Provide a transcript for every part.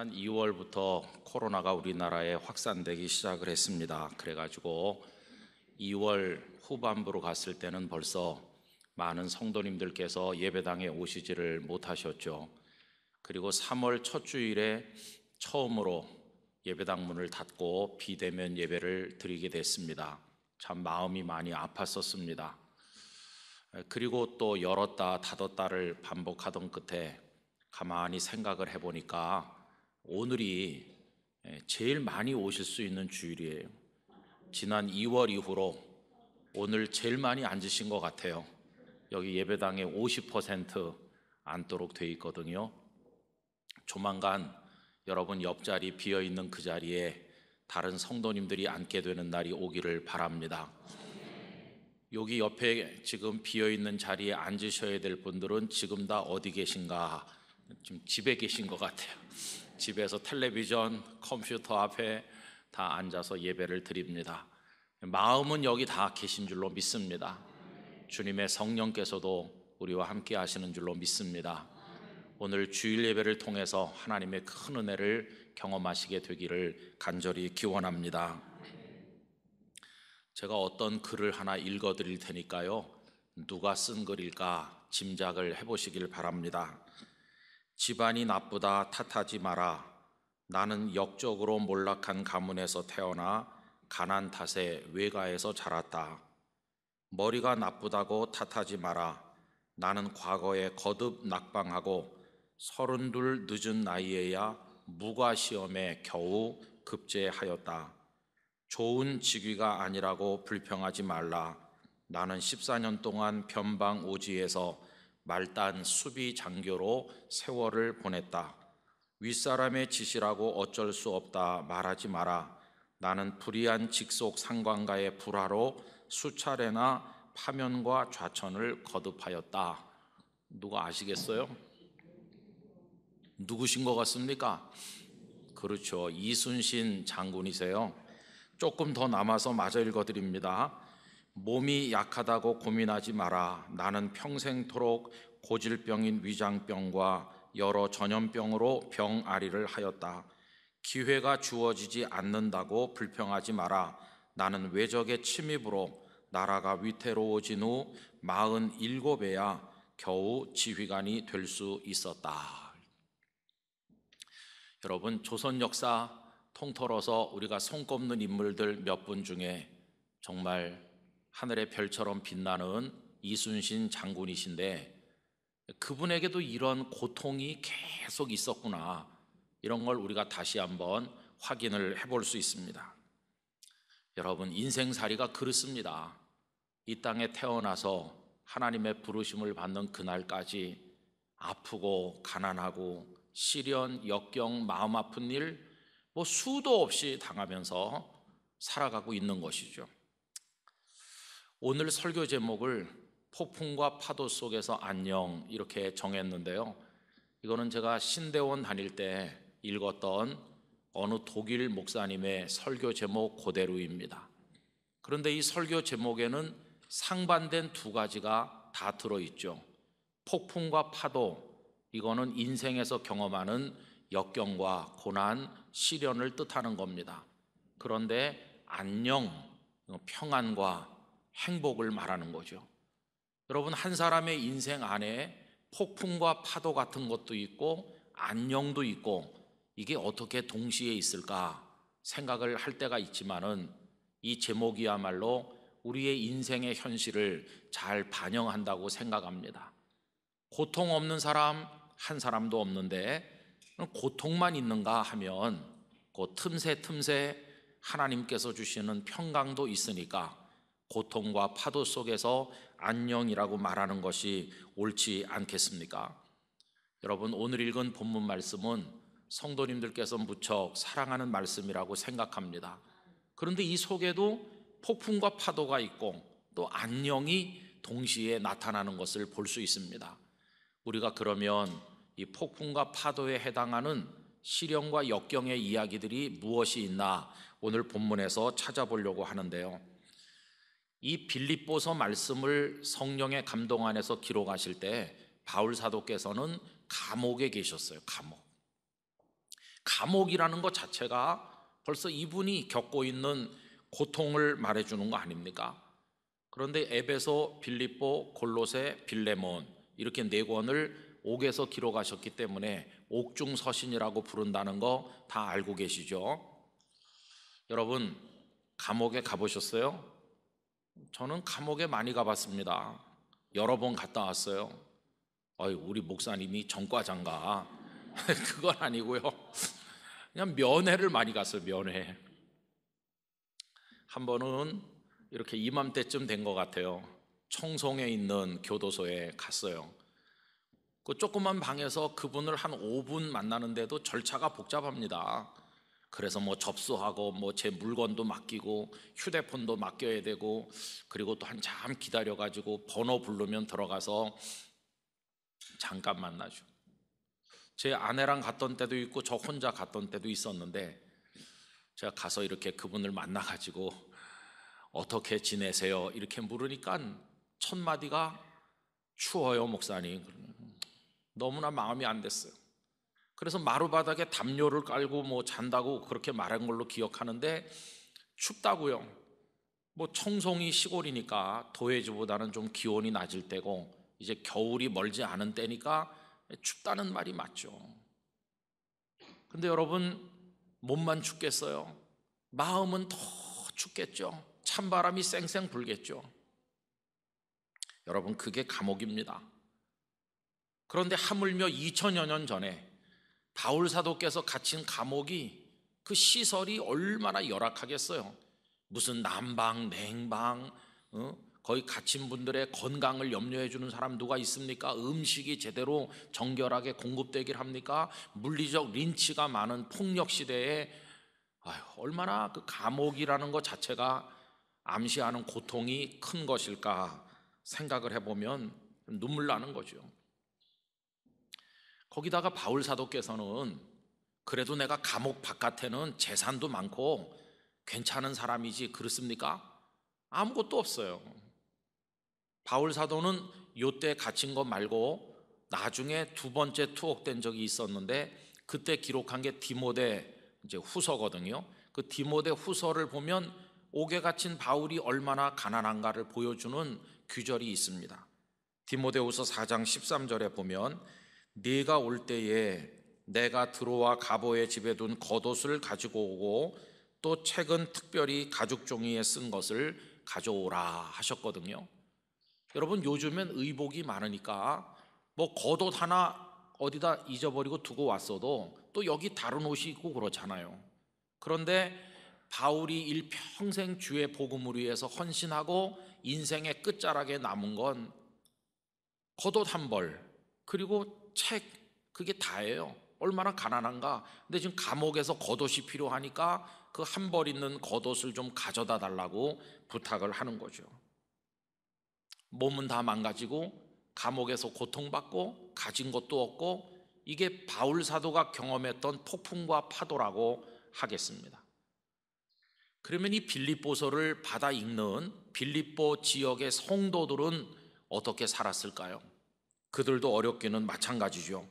지난 2월부터 코로나가 우리나라에 확산되기 시작을 했습니다. 그래가지고 2월 후반부로 갔을 때는 벌써 많은 성도님들께서 예배당에 오시지를 못하셨죠. 그리고 3월 첫 주일에 처음으로 예배당 문을 닫고 비대면 예배를 드리게 됐습니다. 참 마음이 많이 아팠었습니다. 그리고 또 열었다 닫았다를 반복하던 끝에 가만히 생각을 해보니까 오늘이 예, 제일 많이 오실 수 있는 주일이에요. 지난 2월 이후로 오늘 제일 많이 앉으신 것 같아요. 여기 예배당에 50% 앉도록 돼 있거든요. 조만간 여러분 옆자리 비어 있는 그 자리에 다른 성도님들이 앉게 되는 날이 오기를 바랍니다. 여기 옆에 지금 비어 있는 자리에 앉으셔야 될 분들은 지금 다 어디 계신가? 지금 집에 계신 것 같아요. 집에서 텔레비전, 컴퓨터 앞에 다 앉아서 예배를 드립니다. 마음은 여기 다 계신 줄로 믿습니다. 주님의 성령께서도 우리와 함께 하시는 줄로 믿습니다. 오늘 주일 예배를 통해서 하나님의 큰 은혜를 경험하시게 되기를 간절히 기원합니다. 제가 어떤 글을 하나 읽어 드릴 테니까요. 누가 쓴 글일까 짐작을 해 보시길 바랍니다. 집안이 나쁘다 탓하지 마라. 나는 역적으로 몰락한 가문에서 태어나 가난 탓에 외가에서 자랐다. 머리가 나쁘다고 탓하지 마라. 나는 과거에 거듭 낙방하고 서른둘 늦은 나이에야 무과 시험에 겨우 급제하였다. 좋은 직위가 아니라고 불평하지 말라. 나는 14년 동안 변방 오지에서 말단 수비 장교로 세월을 보냈다. 윗사람의 짓이라고 어쩔 수 없다 말하지 마라. 나는 불의한 직속 상관가의 불화로 수차례나 파면과 좌천을 거듭하였다. 누가 아시겠어요? 누구신 것 같습니까? 그렇죠. 이순신 장군이세요. 조금 더 남아서 마저 읽어드립니다. 몸이 약하다고 고민하지 마라. 나는 평생토록 고질병인 위장병과 여러 전염병으로 병아리를 하였다. 기회가 주어지지 않는다고 불평하지 마라. 나는 외적의 침입으로 나라가 위태로워진 후 47에야 겨우 지휘관이 될 수 있었다. 여러분, 조선 역사 통틀어서 우리가 손꼽는 인물들 몇 분 중에 정말 하늘의 별처럼 빛나는 이순신 장군이신데 그분에게도 이런 고통이 계속 있었구나. 이런 걸 우리가 다시 한번 확인을 해볼 수 있습니다. 여러분, 인생살이가 그렇습니다. 이 땅에 태어나서 하나님의 부르심을 받는 그날까지 아프고 가난하고 시련, 역경, 마음 아픈 일, 뭐 수도 없이 당하면서 살아가고 있는 것이죠. 오늘 설교 제목을 폭풍과 파도 속에서 안녕 이렇게 정했는데요. 이거는 제가 신대원 다닐 때 읽었던 어느 독일 목사님의 설교 제목 그대로입니다. 그런데 이 설교 제목에는 상반된 두 가지가 다 들어있죠. 폭풍과 파도, 이거는 인생에서 경험하는 역경과 고난, 시련을 뜻하는 겁니다. 그런데 안녕, 평안과 행복을 말하는 거죠. 여러분, 한 사람의 인생 안에 폭풍과 파도 같은 것도 있고, 안녕도 있고, 이게 어떻게 동시에 있을까 생각을 할 때가 있지만은 이 제목이야말로 우리의 인생의 현실을 잘 반영한다고 생각합니다. 고통 없는 사람 한 사람도 없는데 고통만 있는가 하면 그 틈새 틈새 하나님께서 주시는 평강도 있으니까 고통과 파도 속에서 안녕이라고 말하는 것이 옳지 않겠습니까? 여러분, 오늘 읽은 본문 말씀은 성도님들께서 무척 사랑하는 말씀이라고 생각합니다. 그런데 이 속에도 폭풍과 파도가 있고 또 안녕이 동시에 나타나는 것을 볼 수 있습니다. 우리가 그러면 이 폭풍과 파도에 해당하는 시련과 역경의 이야기들이 무엇이 있나 오늘 본문에서 찾아보려고 하는데요. 이 빌립보서 말씀을 성령의 감동 안에서 기록하실 때 바울 사도께서는 감옥에 계셨어요. 감옥. 감옥이라는 것 자체가 벌써 이분이 겪고 있는 고통을 말해주는 거 아닙니까? 그런데 에베소, 빌립보, 골로세, 빌레몬 이렇게 네 권을 옥에서 기록하셨기 때문에 옥중 서신이라고 부른다는 거 다 알고 계시죠? 여러분 감옥에 가보셨어요? 저는 감옥에 많이 가봤습니다. 여러 번 갔다 왔어요. 어이, 우리 목사님이 전과장가. 그건 아니고요. 그냥 면회를 많이 갔어요, 면회. 한 번은 이렇게 이맘때쯤 된 것 같아요. 청송에 있는 교도소에 갔어요. 그 조그만 방에서 그분을 한 5분 만나는데도 절차가 복잡합니다. 그래서 뭐 접수하고 뭐 제 물건도 맡기고 휴대폰도 맡겨야 되고 그리고 또 한참 기다려 가지고 번호 부르면 들어가서 잠깐 만나죠. 제 아내랑 갔던 때도 있고 저 혼자 갔던 때도 있었는데 제가 가서 이렇게 그분을 만나 가지고 어떻게 지내세요? 이렇게 물으니까 첫 마디가 추워요, 목사님. 너무나 마음이 안 됐어요. 그래서 마루바닥에 담요를 깔고 뭐 잔다고 그렇게 말한 걸로 기억하는데 춥다고요. 뭐 청송이 시골이니까 도해지보다는 좀 기온이 낮을 때고 이제 겨울이 멀지 않은 때니까 춥다는 말이 맞죠. 근데 여러분 몸만 춥겠어요. 마음은 더 춥겠죠. 찬바람이 쌩쌩 불겠죠. 여러분 그게 감옥입니다. 그런데 하물며 2000여 년 전에 바울 사도께서 갇힌 감옥이 그 시설이 얼마나 열악하겠어요. 무슨 난방, 냉방, 어? 거의 갇힌 분들의 건강을 염려해 주는 사람 누가 있습니까? 음식이 제대로 정결하게 공급되길 합니까? 물리적 린치가 많은 폭력 시대에 아유, 얼마나 그 감옥이라는 것 자체가 암시하는 고통이 큰 것일까 생각을 해보면 눈물 나는 거죠. 거기다가 바울 사도께서는 그래도 내가 감옥 바깥에는 재산도 많고 괜찮은 사람이지 그렇습니까? 아무것도 없어요. 바울 사도는 요때 갇힌 것 말고 나중에 두 번째 투옥된 적이 있었는데 그때 기록한 게 디모데 이제 후서거든요. 그 디모데 후서를 보면 옥에 갇힌 바울이 얼마나 가난한가를 보여주는 규절이 있습니다. 디모데후서 4장 13절에 보면 네가 올 때에 내가 들어와 가보의 집에 둔 겉옷을 가지고 오고 또 책은 특별히 가죽 종이에 쓴 것을 가져오라 하셨거든요. 여러분 요즘엔 의복이 많으니까 뭐 겉옷 하나 어디다 잊어버리고 두고 왔어도 또 여기 다른 옷이 있고 그렇잖아요. 그런데 바울이 일평생 주의 복음을 위해서 헌신하고 인생의 끝자락에 남은 건 겉옷 한 벌, 그리고 책 그게 다예요. 얼마나 가난한가. 근데 지금 감옥에서 겉옷이 필요하니까 그 한 벌 있는 겉옷을 좀 가져다 달라고 부탁을 하는 거죠. 몸은 다 망가지고 감옥에서 고통받고 가진 것도 없고 이게 바울 사도가 경험했던 폭풍과 파도라고 하겠습니다. 그러면 이 빌립보서를 받아 읽는 빌립보 지역의 성도들은 어떻게 살았을까요? 그들도 어렵기는 마찬가지죠.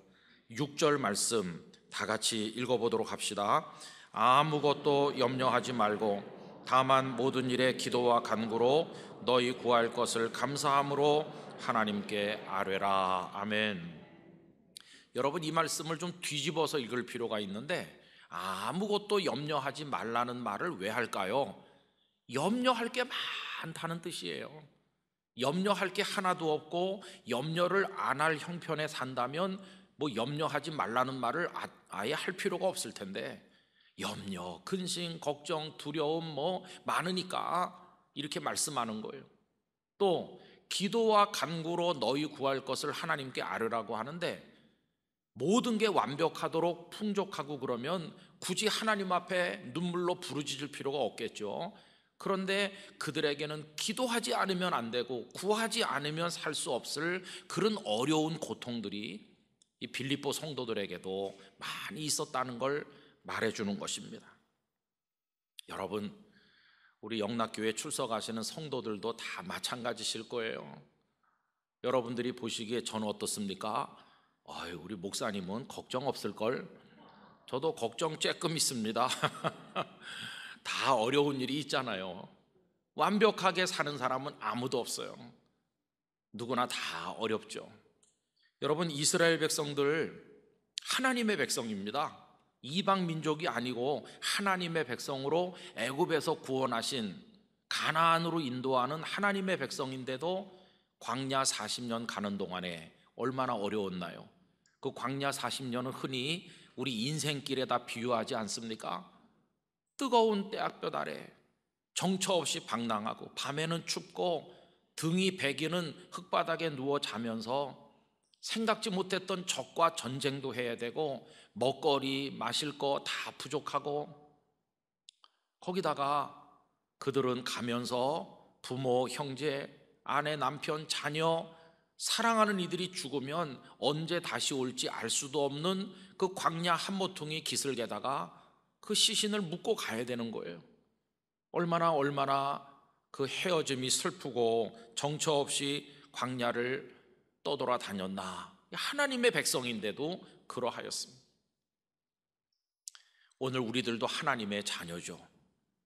6절 말씀 다 같이 읽어보도록 합시다. 아무것도 염려하지 말고 다만 모든 일에 기도와 간구로 너희 구할 것을 감사함으로 하나님께 아뢰라. 아멘. 여러분 이 말씀을 좀 뒤집어서 읽을 필요가 있는데 아무것도 염려하지 말라는 말을 왜 할까요? 염려할 게 많다는 뜻이에요. 염려할 게 하나도 없고 염려를 안 할 형편에 산다면 뭐 염려하지 말라는 말을 아, 아예 할 필요가 없을 텐데 염려, 근심, 걱정, 두려움 뭐 많으니까 이렇게 말씀하는 거예요. 또 기도와 간구로 너희 구할 것을 하나님께 아르라고 하는데 모든 게 완벽하도록 풍족하고 그러면 굳이 하나님 앞에 눈물로 부르짖을 필요가 없겠죠. 그런데 그들에게는 기도하지 않으면 안 되고 구하지 않으면 살 수 없을 그런 어려운 고통들이 이 빌립보 성도들에게도 많이 있었다는 걸 말해주는 것입니다. 여러분, 우리 영락교회 출석하시는 성도들도 다 마찬가지실 거예요. 여러분들이 보시기에 저는 어떻습니까? 아이, 우리 목사님은 걱정 없을 걸. 저도 걱정 쬐끔 있습니다. 다 어려운 일이 있잖아요. 완벽하게 사는 사람은 아무도 없어요. 누구나 다 어렵죠. 여러분 이스라엘 백성들 하나님의 백성입니다. 이방 민족이 아니고 하나님의 백성으로 애굽에서 구원하신 가나안으로 인도하는 하나님의 백성인데도 광야 40년 가는 동안에 얼마나 어려웠나요? 그 광야 40년은 흔히 우리 인생길에다 비유하지 않습니까? 뜨거운 떼약볕 아래 정처 없이 방랑하고 밤에는 춥고 등이 베기는 흙바닥에 누워 자면서 생각지 못했던 적과 전쟁도 해야 되고 먹거리, 마실 거 다 부족하고 거기다가 그들은 가면서 부모, 형제, 아내, 남편, 자녀 사랑하는 이들이 죽으면 언제 다시 올지 알 수도 없는 그 광야 한모퉁이 기슭에다가 그 시신을 묻고 가야 되는 거예요. 얼마나 얼마나 그 헤어짐이 슬프고 정처 없이 광야를 떠돌아 다녔나. 하나님의 백성인데도 그러하였습니다. 오늘 우리들도 하나님의 자녀죠.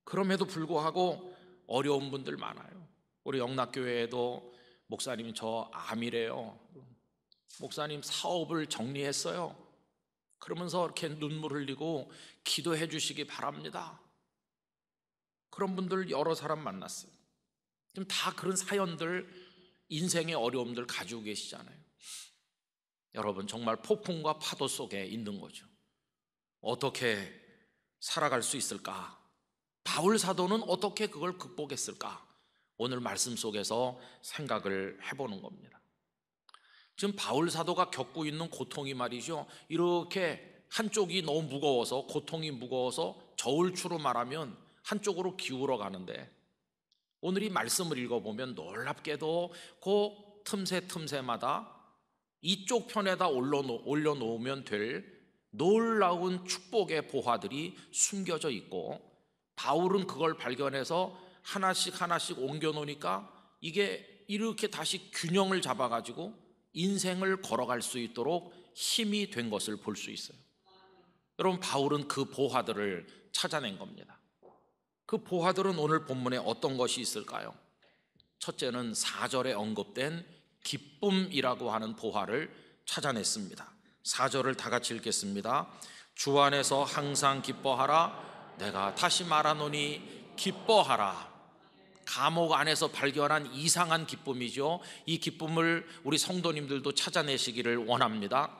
그럼에도 불구하고 어려운 분들 많아요. 우리 영락교회에도 목사님 저 암이래요. 목사님 사업을 정리했어요. 그러면서 이렇게 눈물 흘리고 기도해 주시기 바랍니다. 그런 분들 여러 사람 만났어요. 지금 다 그런 사연들, 인생의 어려움들 가지고 계시잖아요. 여러분, 정말 폭풍과 파도 속에 있는 거죠. 어떻게 살아갈 수 있을까? 바울 사도는 어떻게 그걸 극복했을까? 오늘 말씀 속에서 생각을 해보는 겁니다. 지금 바울 사도가 겪고 있는 고통이 말이죠. 이렇게 한쪽이 너무 무거워서 고통이 무거워서 저울추로 말하면 한쪽으로 기울어 가는데 오늘 이 말씀을 읽어보면 놀랍게도 그 틈새 틈새마다 이쪽 편에다 올려놓, 으면될 놀라운 축복의 보화들이 숨겨져 있고 바울은 그걸 발견해서 하나씩 하나씩 옮겨놓으니까 이게 이렇게 다시 균형을 잡아가지고 인생을 걸어갈 수 있도록 힘이 된 것을 볼 수 있어요. 여러분 바울은 그 보화들을 찾아낸 겁니다. 그 보화들은 오늘 본문에 어떤 것이 있을까요? 첫째는 4절에 언급된 기쁨이라고 하는 보화를 찾아냈습니다. 4절을 다 같이 읽겠습니다. 주 안에서 항상 기뻐하라. 내가 다시 말하노니 기뻐하라. 감옥 안에서 발견한 이상한 기쁨이죠. 이 기쁨을 우리 성도님들도 찾아내시기를 원합니다.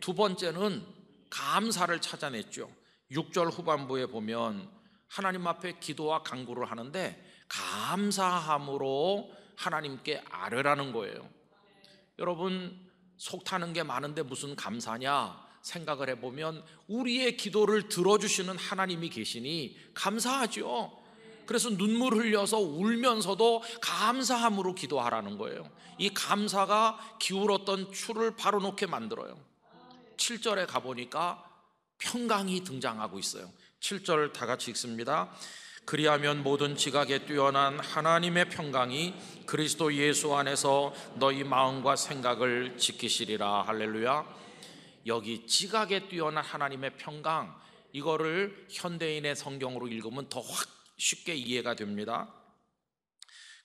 두 번째는 감사를 찾아냈죠. 6절 후반부에 보면 하나님 앞에 기도와 간구를 하는데 감사함으로 하나님께 아뢰라는 거예요. 여러분 속 타는 게 많은데 무슨 감사냐 생각을 해보면 우리의 기도를 들어주시는 하나님이 계시니 감사하죠. 그래서 눈물 흘려서 울면서도 감사함으로 기도하라는 거예요. 이 감사가 기울었던 추를 바로 놓게 만들어요. 7절에 가보니까 평강이 등장하고 있어요. 7절 다 같이 읽습니다. 그리하면 모든 지각에 뛰어난 하나님의 평강이 그리스도 예수 안에서 너희 마음과 생각을 지키시리라. 할렐루야. 여기 지각에 뛰어난 하나님의 평강, 이거를 현대인의 성경으로 읽으면 더 확 쉽게 이해가 됩니다.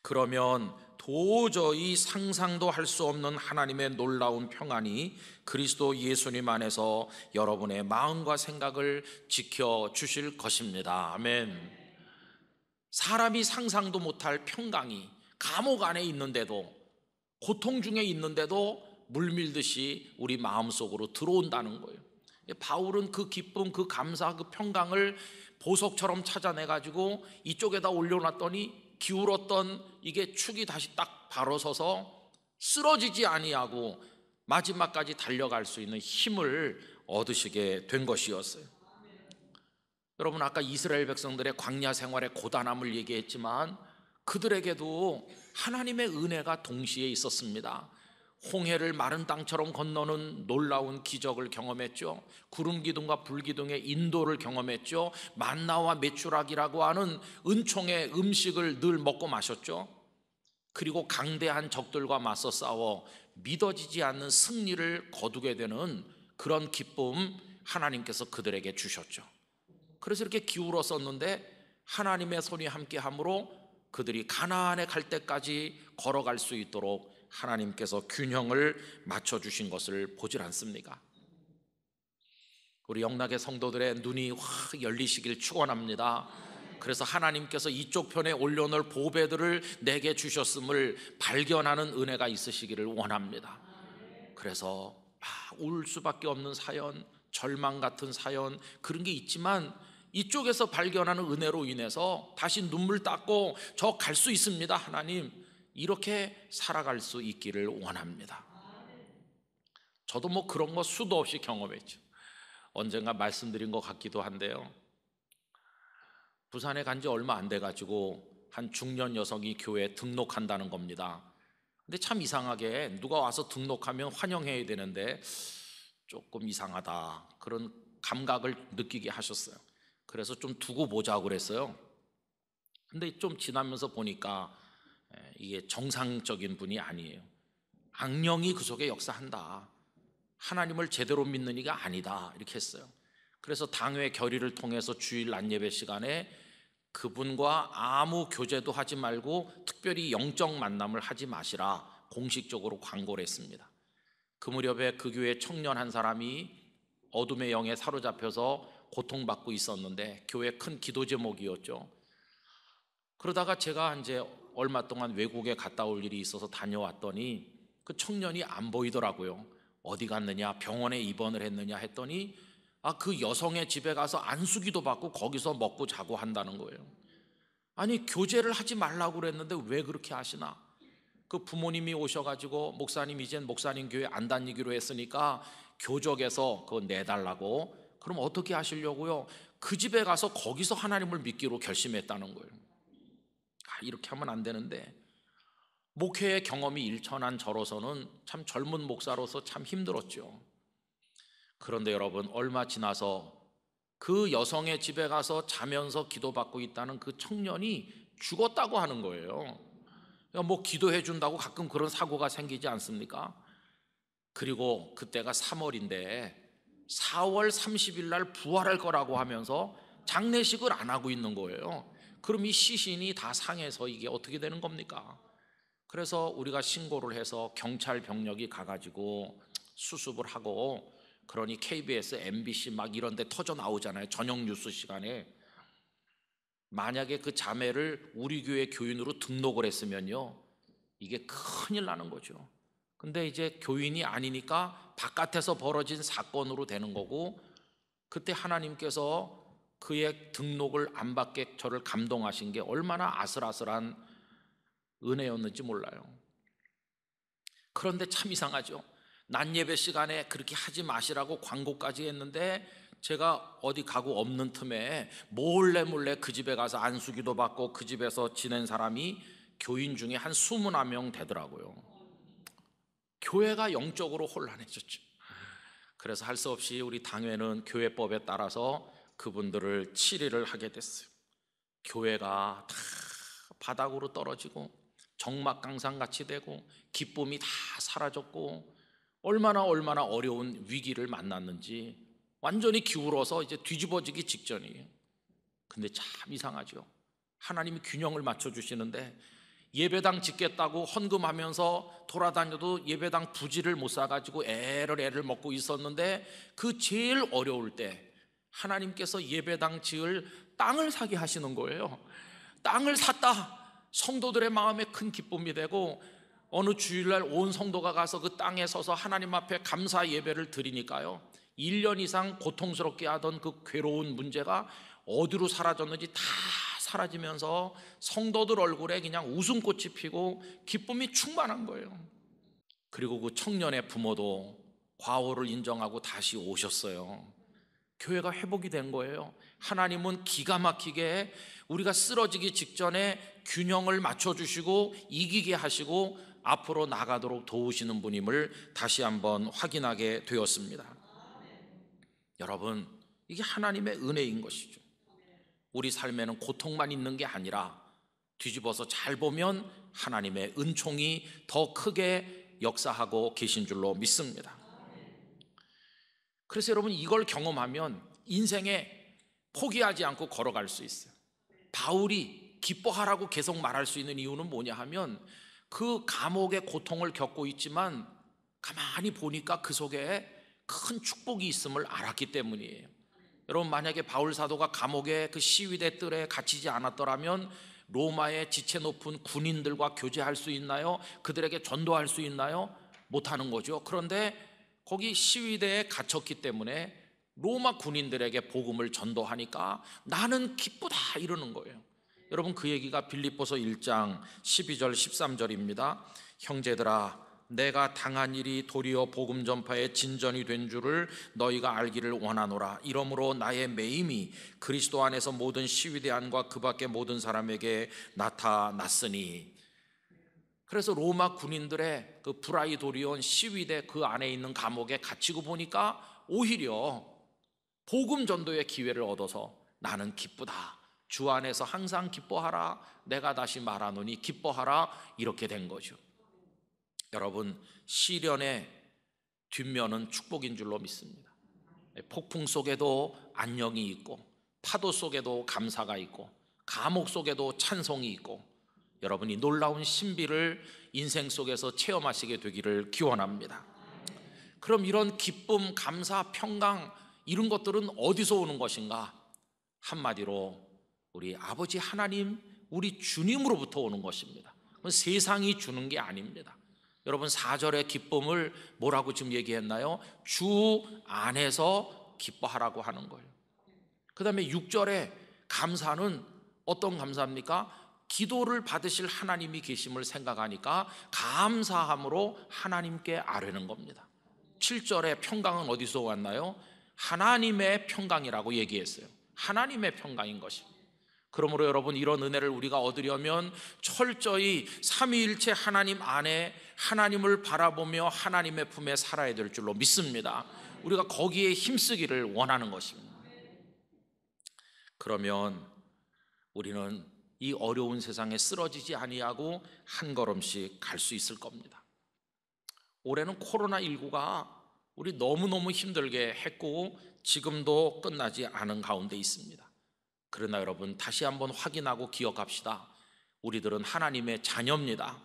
그러면 도저히 상상도 할 수 없는 하나님의 놀라운 평안이 그리스도 예수님 안에서 여러분의 마음과 생각을 지켜 주실 것입니다. 아멘. 사람이 상상도 못할 평강이 감옥 안에 있는데도 고통 중에 있는데도 물밀듯이 우리 마음 속으로 들어온다는 거예요. 바울은 그 기쁨, 그 감사, 그 평강을 보석처럼 찾아내 가지고 이쪽에다 올려놨더니 기울었던 이게 축이 다시 딱 바로 서서 쓰러지지 아니하고 마지막까지 달려갈 수 있는 힘을 얻으시게 된 것이었어요. 여러분 아까 이스라엘 백성들의 광야 생활의 고단함을 얘기했지만 그들에게도 하나님의 은혜가 동시에 있었습니다. 홍해를 마른 땅처럼 건너는 놀라운 기적을 경험했죠. 구름 기둥과 불 기둥의 인도를 경험했죠. 만나와 메추락이라고 하는 은총의 음식을 늘 먹고 마셨죠. 그리고 강대한 적들과 맞서 싸워 믿어지지 않는 승리를 거두게 되는 그런 기쁨 하나님께서 그들에게 주셨죠. 그래서 이렇게 기울었었는데 하나님의 손이 함께 함으로 그들이 가나안에 갈 때까지 걸어갈 수 있도록 하나님께서 균형을 맞춰 주신 것을 보질 않습니까? 우리 영락의 성도들의 눈이 확 열리시길 축원합니다. 그래서 하나님께서 이쪽 편에 올려놓을 보배들을 내게 주셨음을 발견하는 은혜가 있으시기를 원합니다. 그래서 아, 울 수밖에 없는 사연, 절망 같은 사연 그런 게 있지만 이쪽에서 발견하는 은혜로 인해서 다시 눈물 닦고 저 갈 수 있습니다, 하나님. 이렇게 살아갈 수 있기를 원합니다. 저도 뭐 그런 거 수도 없이 경험했죠. 언젠가 말씀드린 것 같기도 한데요. 부산에 간 지 얼마 안 돼가지고 한 중년 여성이 교회에 등록한다는 겁니다. 근데 참 이상하게 누가 와서 등록하면 환영해야 되는데 조금 이상하다. 그런 감각을 느끼게 하셨어요. 그래서 좀 두고 보자고 그랬어요. 근데 좀 지나면서 보니까 예, 이게 정상적인 분이 아니에요. 악령이 그 속에 역사한다. 하나님을 제대로 믿는 이가 아니다. 이렇게 했어요. 그래서 당회 결의를 통해서 주일 안예배 시간에 그분과 아무 교제도 하지 말고 특별히 영적 만남을 하지 마시라 공식적으로 광고를 했습니다. 그 무렵에 그 교회 청년 한 사람이 어둠의 영에 사로잡혀서 고통받고 있었는데 교회 큰 기도 제목이었죠. 그러다가 제가 이제 얼마 동안 외국에 갔다 올 일이 있어서 다녀왔더니 그 청년이 안 보이더라고요. 어디 갔느냐, 병원에 입원을 했느냐 했더니 아, 그 여성의 집에 가서 안수기도 받고 거기서 먹고 자고 한다는 거예요. 아니, 교제를 하지 말라고 그랬는데 왜 그렇게 하시나? 그 부모님이 오셔가지고 목사님 이젠 목사님 교회 안 다니기로 했으니까 교적에서 그거 내달라고 그럼 어떻게 하시려고요? 그 집에 가서 거기서 하나님을 믿기로 결심했다는 거예요. 아, 이렇게 하면 안 되는데 목회의 경험이 일천한 저로서는 참 젊은 목사로서 참 힘들었죠. 그런데 여러분 얼마 지나서 그 여성의 집에 가서 자면서 기도받고 있다는 그 청년이 죽었다고 하는 거예요. 그러니까 뭐 기도해 준다고 가끔 그런 사고가 생기지 않습니까? 그리고 그때가 3월인데 4월 30일 날 부활할 거라고 하면서 장례식을 안 하고 있는 거예요. 그럼 이 시신이 다 상해서 이게 어떻게 되는 겁니까? 그래서 우리가 신고를 해서 경찰 병력이 가가지고 수습을 하고 그러니 KBS, MBC 막 이런 데 터져 나오잖아요. 저녁 뉴스 시간에. 만약에 그 자매를 우리 교회 교인으로 등록을 했으면요. 이게 큰일 나는 거죠. 근데 이제 교인이 아니니까 바깥에서 벌어진 사건으로 되는 거고 그때 하나님께서 그의 등록을 안 받게 저를 감동하신 게 얼마나 아슬아슬한 은혜였는지 몰라요. 그런데 참 이상하죠. 난 예배 시간에 그렇게 하지 마시라고 광고까지 했는데 제가 어디 가고 없는 틈에 몰래 몰래 그 집에 가서 안수기도 받고 그 집에서 지낸 사람이 교인 중에 한 스무나 명 되더라고요. 교회가 영적으로 혼란해졌죠. 그래서 할 수 없이 우리 당회는 교회법에 따라서 그분들을 치리를 하게 됐어요. 교회가 다 바닥으로 떨어지고 정막강산 같이 되고 기쁨이 다 사라졌고 얼마나 얼마나 어려운 위기를 만났는지 완전히 기울어서 이제 뒤집어지기 직전이에요. 근데 참 이상하죠. 하나님이 균형을 맞춰 주시는데 예배당 짓겠다고 헌금하면서 돌아다녀도 예배당 부지를 못 사가지고 애를 애를 먹고 있었는데 그 제일 어려울 때 하나님께서 예배당 지을 땅을 사게 하시는 거예요. 땅을 샀다. 성도들의 마음에 큰 기쁨이 되고 어느 주일날 온 성도가 가서 그 땅에 서서 하나님 앞에 감사 예배를 드리니까요. 1년 이상 고통스럽게 하던 그 괴로운 문제가 어디로 사라졌는지 다 사라지면서 성도들 얼굴에 그냥 웃음꽃이 피고 기쁨이 충만한 거예요. 그리고 그 청년의 부모도 과오를 인정하고 다시 오셨어요. 교회가 회복이 된 거예요. 하나님은 기가 막히게 우리가 쓰러지기 직전에 균형을 맞춰주시고 이기게 하시고 앞으로 나가도록 도우시는 분임을 다시 한번 확인하게 되었습니다. 여러분, 이게 하나님의 은혜인 것이죠. 우리 삶에는 고통만 있는 게 아니라 뒤집어서 잘 보면 하나님의 은총이 더 크게 역사하고 계신 줄로 믿습니다. 그래서 여러분 이걸 경험하면 인생에 포기하지 않고 걸어갈 수 있어요. 바울이 기뻐하라고 계속 말할 수 있는 이유는 뭐냐 하면 그 감옥의 고통을 겪고 있지만 가만히 보니까 그 속에 큰 축복이 있음을 알았기 때문이에요. 여러분 만약에 바울 사도가 감옥의 그 시위대 뜰에 갇히지 않았더라면 로마의 지체 높은 군인들과 교제할 수 있나요? 그들에게 전도할 수 있나요? 못하는 거죠. 그런데 거기 시위대에 갇혔기 때문에 로마 군인들에게 복음을 전도하니까 나는 기쁘다 이러는 거예요. 여러분 그 얘기가 빌립보서 1장 12절 13절입니다. 형제들아 내가 당한 일이 도리어 복음 전파의 진전이 된 줄을 너희가 알기를 원하노라. 이러므로 나의 매임이 그리스도 안에서 모든 시위대안과 그 밖의 모든 사람에게 나타났으니 그래서 로마 군인들의 그 브라이도리온 시위대 그 안에 있는 감옥에 갇히고 보니까 오히려 복음 전도의 기회를 얻어서 나는 기쁘다. 주 안에서 항상 기뻐하라. 내가 다시 말하노니 기뻐하라. 이렇게 된 거죠. 여러분, 시련의 뒷면은 축복인 줄로 믿습니다. 네, 폭풍 속에도 안녕이 있고, 파도 속에도 감사가 있고, 감옥 속에도 찬송이 있고, 여러분이 놀라운 신비를 인생 속에서 체험하시게 되기를 기원합니다. 그럼 이런 기쁨, 감사, 평강 이런 것들은 어디서 오는 것인가? 한마디로 우리 아버지 하나님, 우리 주님으로부터 오는 것입니다. 세상이 주는 게 아닙니다. 여러분 4절의 기쁨을 뭐라고 지금 얘기했나요? 주 안에서 기뻐하라고 하는 거예요. 그다음에 6절에 감사는 어떤 감사입니까? 기도를 받으실 하나님이 계심을 생각하니까 감사함으로 하나님께 아뢰는 겁니다. 7절에 평강은 어디서 왔나요? 하나님의 평강이라고 얘기했어요. 하나님의 평강인 것입니다. 그러므로 여러분 이런 은혜를 우리가 얻으려면 철저히 삼위일체 하나님 안에 하나님을 바라보며 하나님의 품에 살아야 될 줄로 믿습니다. 우리가 거기에 힘쓰기를 원하는 것입니다. 그러면 우리는 이 어려운 세상에 쓰러지지 아니하고 한 걸음씩 갈 수 있을 겁니다. 올해는 코로나 19가 우리 너무너무 힘들게 했고 지금도 끝나지 않은 가운데 있습니다. 그러나 여러분 다시 한번 확인하고 기억합시다. 우리들은 하나님의 자녀입니다.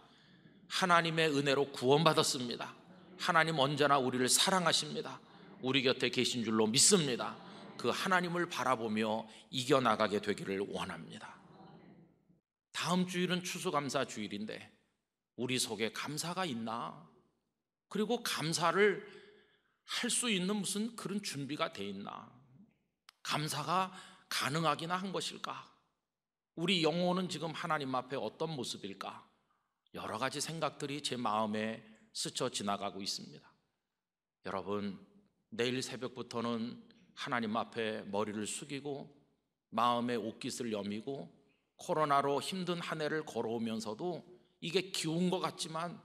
하나님의 은혜로 구원받았습니다. 하나님 언제나 우리를 사랑하십니다. 우리 곁에 계신 줄로 믿습니다. 그 하나님을 바라보며 이겨나가게 되기를 원합니다. 다음 주일은 추수감사 주일인데 우리 속에 감사가 있나? 그리고 감사를 할 수 있는 무슨 그런 준비가 돼 있나? 감사가 가능하기나 한 것일까? 우리 영혼은 지금 하나님 앞에 어떤 모습일까? 여러 가지 생각들이 제 마음에 스쳐 지나가고 있습니다. 여러분, 내일 새벽부터는 하나님 앞에 머리를 숙이고 마음에 옷깃을 여미고 코로나로 힘든 한 해를 걸어오면서도 이게 기운 것 같지만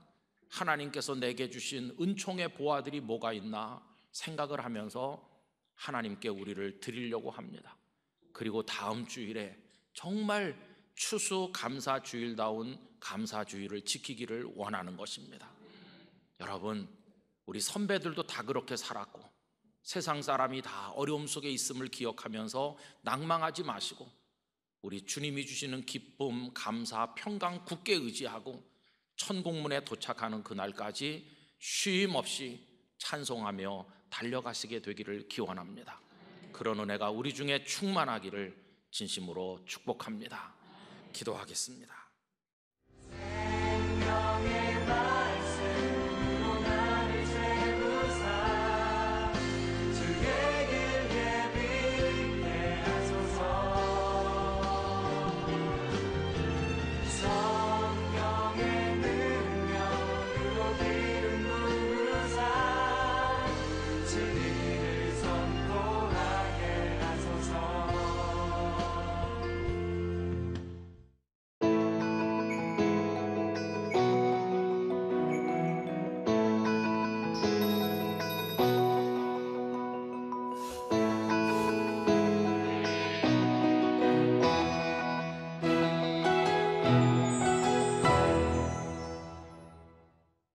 하나님께서 내게 주신 은총의 보화들이 뭐가 있나 생각을 하면서 하나님께 우리를 드리려고 합니다. 그리고 다음 주일에 정말 추수 감사 주일다운 감사 주일을 지키기를 원하는 것입니다. 여러분, 우리 선배들도 다 그렇게 살았고 세상 사람이 다 어려움 속에 있음을 기억하면서 낭망하지 마시고 우리 주님이 주시는 기쁨, 감사, 평강 굳게 의지하고 천국문에 도착하는 그날까지 쉼 없이 찬송하며 달려가시게 되기를 기원합니다. 그런 은혜가 우리 중에 충만하기를 진심으로 축복합니다. 기도하겠습니다.